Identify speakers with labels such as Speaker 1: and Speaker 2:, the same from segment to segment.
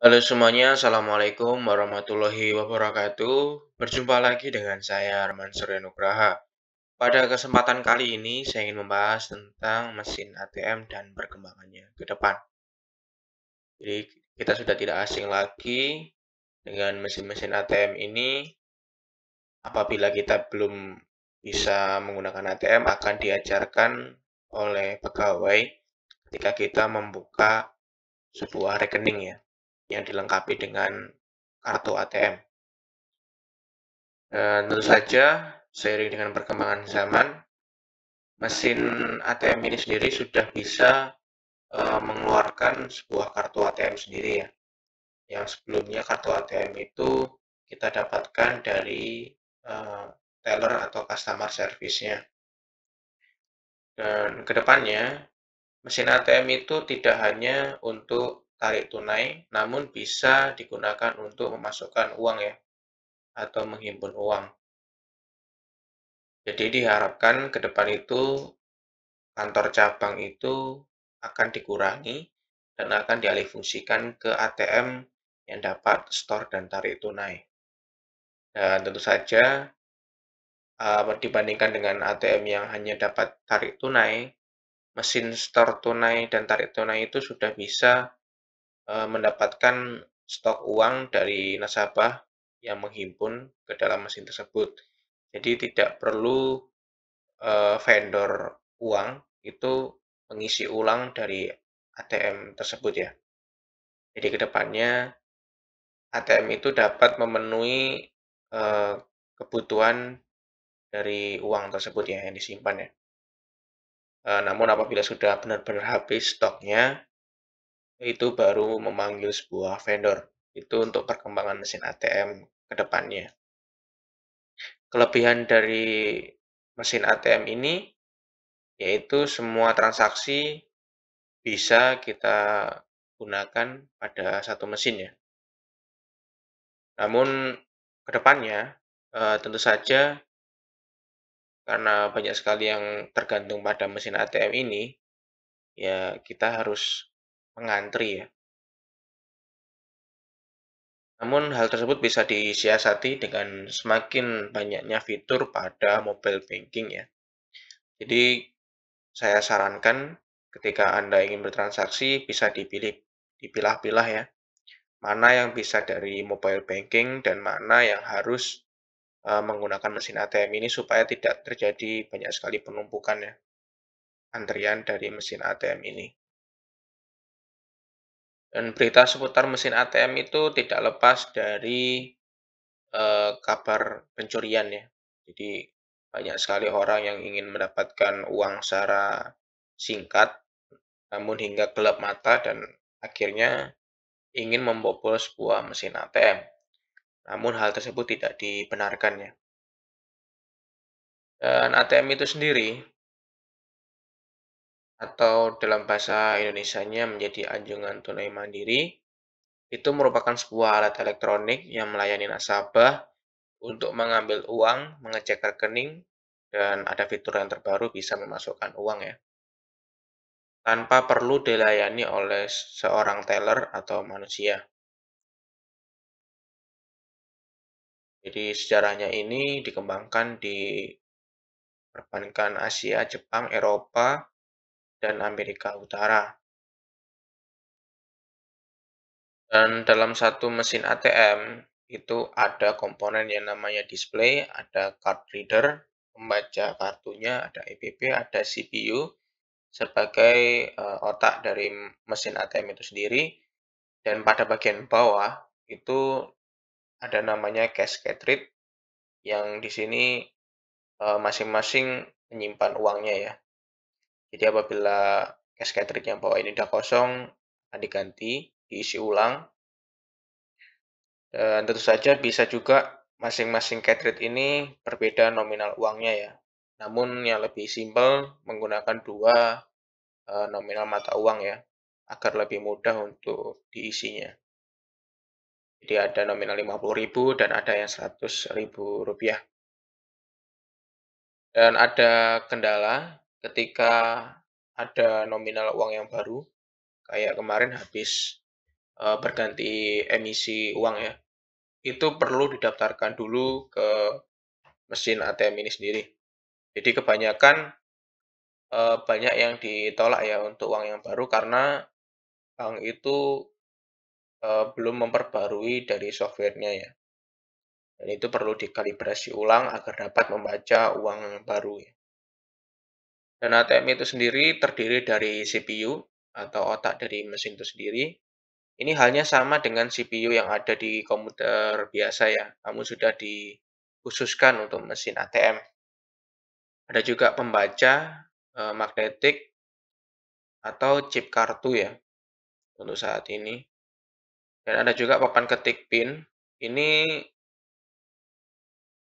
Speaker 1: Halo semuanya, Assalamualaikum warahmatullahi wabarakatuh. Berjumpa lagi dengan saya, Arman Suryanugraha. Pada kesempatan kali ini, saya ingin membahas tentang mesin ATM dan perkembangannya ke depan. Jadi, kita sudah tidak asing lagi dengan mesin-mesin ATM ini. Apabila kita belum bisa menggunakan ATM, akan diajarkan oleh pegawai ketika kita membuka sebuah rekening ya
Speaker 2: yang dilengkapi dengan kartu ATM. Dan tentu
Speaker 1: saja, seiring dengan perkembangan zaman, mesin ATM ini sendiri sudah bisa uh, mengeluarkan sebuah kartu ATM sendiri ya. Yang sebelumnya kartu ATM itu kita dapatkan dari uh, teller atau customer service-nya. Dan kedepannya, mesin ATM itu tidak hanya untuk tarik tunai, namun bisa digunakan untuk memasukkan uang ya, atau menghimpun uang.
Speaker 2: Jadi diharapkan ke depan itu kantor
Speaker 1: cabang itu akan dikurangi dan akan dialihfungsikan ke ATM yang dapat store dan tarik tunai. Dan tentu saja e, dibandingkan dengan ATM yang hanya dapat tarik tunai, mesin store tunai dan tarik tunai itu sudah bisa Eh, mendapatkan stok uang dari nasabah yang menghimpun ke dalam mesin tersebut. Jadi tidak perlu eh, vendor uang itu mengisi ulang dari ATM tersebut ya. Jadi kedepannya ATM itu dapat memenuhi eh, kebutuhan dari uang tersebut ya yang disimpan ya. namun apabila sudah benar-benar habis stoknya, itu baru memanggil sebuah vendor. Itu untuk perkembangan mesin ATM ke depannya. Kelebihan dari mesin ATM ini yaitu semua transaksi bisa kita gunakan pada satu mesin
Speaker 2: ya. Namun ke depannya eh, tentu saja karena banyak sekali yang tergantung pada mesin ATM ini, ya kita harus mengantri ya.
Speaker 1: Namun hal tersebut bisa disiasati dengan semakin banyaknya fitur pada mobile banking ya. Jadi saya sarankan ketika Anda ingin bertransaksi bisa dipilih dipilah-pilah ya. Mana yang bisa dari mobile banking dan mana yang harus eh, menggunakan mesin ATM ini supaya tidak terjadi banyak sekali penumpukan ya antrian dari mesin ATM ini. Dan berita seputar mesin ATM itu tidak lepas dari eh, kabar pencurian ya. Jadi banyak sekali orang yang ingin mendapatkan uang secara singkat, namun hingga gelap mata dan akhirnya ingin membobol sebuah mesin ATM. Namun hal tersebut tidak dibenarkan ya.
Speaker 2: Dan ATM itu sendiri
Speaker 1: atau dalam bahasa Indonesianya menjadi anjungan tunai mandiri, itu merupakan sebuah alat elektronik yang melayani nasabah untuk mengambil uang, mengecek rekening, dan ada fitur yang terbaru bisa memasukkan uang ya. Tanpa perlu dilayani oleh seorang teller atau manusia.
Speaker 2: Jadi sejarahnya ini dikembangkan di perbankan Asia, Jepang, Eropa,
Speaker 1: dan Amerika Utara. Dan dalam satu mesin ATM itu ada komponen yang namanya display, ada card reader, pembaca kartunya, ada EPP, ada CPU sebagai eh, otak dari mesin ATM itu sendiri. Dan pada bagian bawah itu ada namanya cash cartridge yang di sini eh, masing-masing menyimpan uangnya ya. Jadi apabila cash cartridge yang bawah ini sudah kosong, akan diganti, diisi ulang. Dan tentu saja bisa juga masing-masing cartridge ini berbeda nominal uangnya ya. Namun yang lebih simpel menggunakan dua eh, nominal mata uang ya, agar lebih mudah untuk diisinya. Jadi ada nominal 50.000 dan ada yang 100.000 rupiah. Dan ada kendala ketika ada nominal uang yang baru, kayak kemarin habis eh, berganti emisi uang ya, itu perlu didaftarkan dulu ke mesin ATM ini sendiri. Jadi kebanyakan eh, banyak yang ditolak ya untuk uang yang baru karena bank itu eh, belum memperbarui dari softwarenya ya. Dan itu perlu dikalibrasi ulang agar dapat membaca uang yang baru ya. Dan ATM itu sendiri terdiri dari CPU atau otak dari mesin itu sendiri. Ini halnya sama dengan CPU yang ada di komputer biasa ya. Kamu sudah dikhususkan untuk mesin ATM. Ada juga pembaca e, magnetik
Speaker 2: atau chip kartu ya untuk saat ini. Dan ada
Speaker 1: juga papan ketik pin. Ini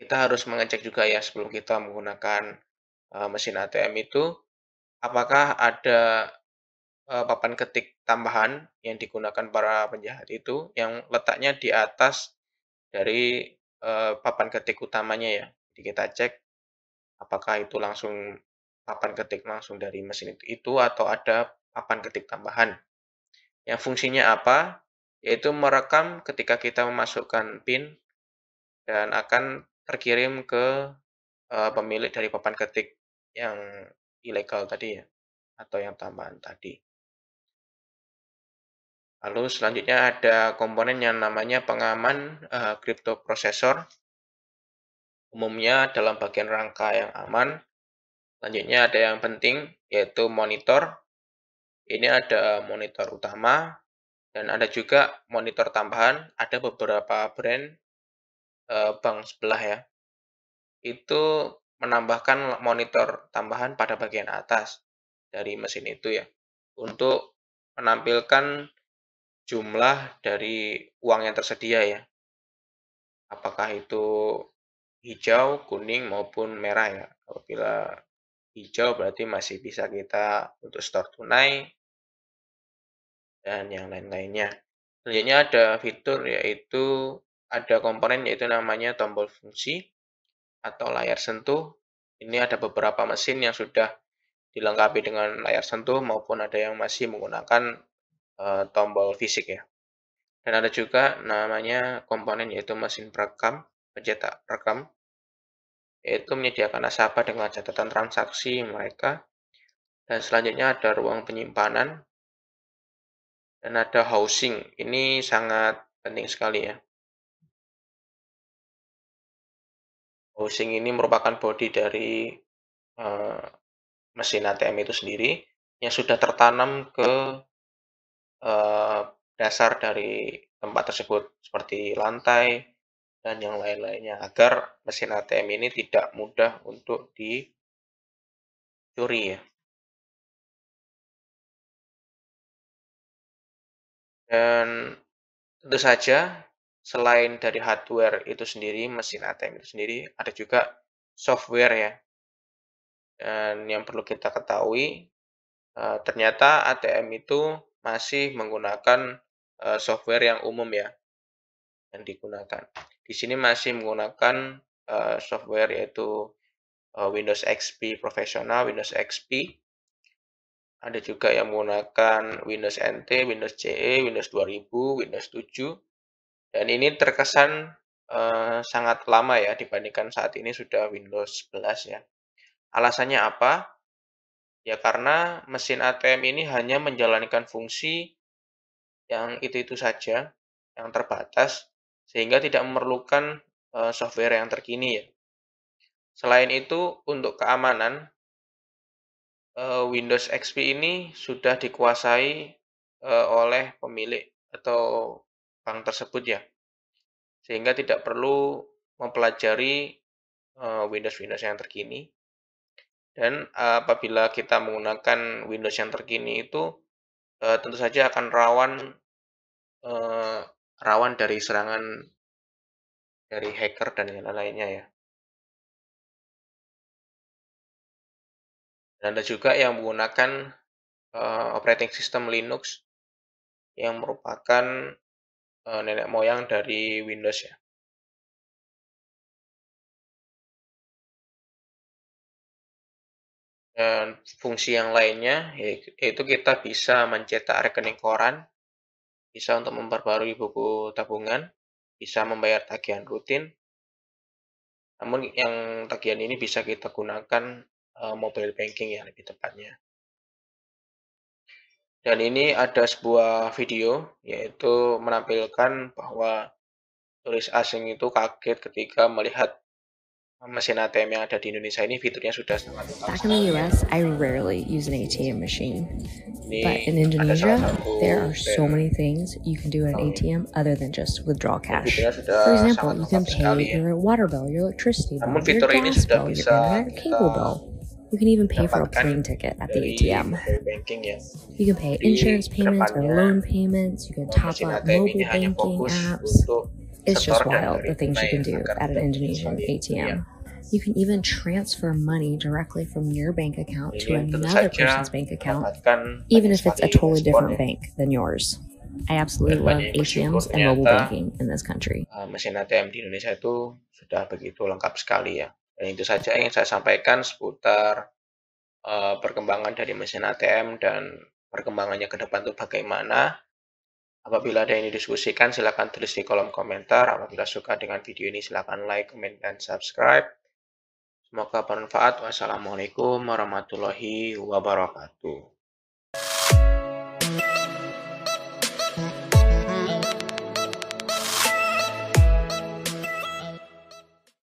Speaker 1: kita harus mengecek juga ya sebelum kita menggunakan Eh, mesin ATM itu apakah ada eh, papan ketik tambahan yang digunakan para penjahat itu yang letaknya di atas dari eh, papan ketik utamanya ya. Jadi kita cek apakah itu langsung papan ketik langsung dari mesin itu, itu atau ada papan ketik tambahan. Yang fungsinya apa? Yaitu merekam ketika kita memasukkan PIN dan akan terkirim ke pemilik dari papan ketik yang ilegal tadi ya atau
Speaker 2: yang tambahan tadi. Lalu selanjutnya ada komponen
Speaker 1: yang namanya pengaman uh, eh, crypto processor. Umumnya dalam bagian rangka yang aman. Selanjutnya ada yang penting yaitu monitor. Ini ada monitor utama dan ada juga monitor tambahan. Ada beberapa brand uh, bank sebelah ya. Itu menambahkan monitor tambahan pada bagian atas dari mesin itu ya untuk menampilkan jumlah dari uang yang tersedia ya apakah itu hijau, kuning maupun merah ya apabila hijau berarti masih bisa kita untuk store tunai dan yang lain-lainnya selanjutnya ada fitur yaitu ada komponen yaitu namanya tombol fungsi atau layar sentuh. Ini ada beberapa mesin yang sudah dilengkapi dengan layar sentuh maupun ada yang masih menggunakan e, tombol fisik ya. Dan ada juga namanya komponen yaitu mesin perekam, pencetak rekam, yaitu menyediakan nasabah dengan catatan transaksi mereka. Dan selanjutnya ada ruang penyimpanan dan ada housing. Ini sangat
Speaker 2: penting sekali ya. housing
Speaker 1: ini merupakan body dari uh, mesin ATM itu sendiri yang sudah tertanam ke uh, dasar dari tempat tersebut seperti lantai dan yang lain-lainnya agar mesin ATM ini
Speaker 2: tidak mudah untuk dicuri ya. Dan tentu
Speaker 1: saja selain dari hardware itu sendiri, mesin ATM itu sendiri, ada juga software ya. Dan yang perlu kita ketahui, eh, ternyata ATM itu masih menggunakan eh, software yang umum ya, yang digunakan. Di sini masih menggunakan eh, software yaitu Windows XP Profesional, Windows XP. Ada juga yang menggunakan Windows NT, Windows CE, Windows 2000, Windows 7, dan ini terkesan uh, sangat lama ya dibandingkan saat ini sudah Windows 11 ya. Alasannya apa? Ya karena mesin ATM ini hanya menjalankan fungsi yang itu-itu saja, yang terbatas, sehingga tidak memerlukan uh, software yang terkini ya. Selain itu, untuk keamanan, eh, Windows XP ini sudah dikuasai oleh pemilik atau bank tersebut ya. Sehingga tidak perlu mempelajari eh, Windows-Windows yang terkini. Dan eh, apabila kita menggunakan Windows yang terkini itu eh, tentu saja akan rawan
Speaker 2: rawan dari serangan dari hacker dan yang lainnya ya. Dan ada juga yang menggunakan operating system Linux yang merupakan Eh, nenek moyang dari Windows ya. Dan fungsi yang lainnya
Speaker 1: yaitu kita bisa mencetak rekening koran, bisa untuk memperbarui buku tabungan, bisa membayar tagihan rutin. Namun yang tagihan ini bisa kita gunakan eh, mobile banking ya lebih tepatnya. Dan ini ada sebuah video yaitu menampilkan bahwa turis asing itu kaget ketika melihat mesin ATM yang ada di Indonesia ini fiturnya sudah sangat lengkap. Back in the US, I rarely use an ATM machine.
Speaker 2: Ini But in Indonesia, there are so many things you can do at an ATM other than just withdraw cash. For example,
Speaker 1: you can pay your water bill, your electricity bill, your gas
Speaker 2: bill, your internet cable bill.
Speaker 1: You can even pay for a plane ticket at the ATM.
Speaker 2: Banking, yes.
Speaker 1: You can pay insurance payments or loan payments. You can top up mobile banking apps. It's just wild the things you can do at an Indonesian ATM. You can even transfer money directly from your bank account to another person's bank account, even if it's a totally different bank than yours. I absolutely love ATMs and mobile banking in
Speaker 2: this country.
Speaker 1: Mesin ATM di Indonesia itu sudah begitu lengkap sekali ya. Dan itu saja yang saya sampaikan seputar uh, perkembangan dari mesin ATM dan perkembangannya ke depan itu bagaimana. Apabila ada yang didiskusikan, silakan tulis di kolom komentar. Apabila suka dengan video ini, silakan like, comment, dan subscribe. Semoga bermanfaat. Wassalamualaikum warahmatullahi wabarakatuh.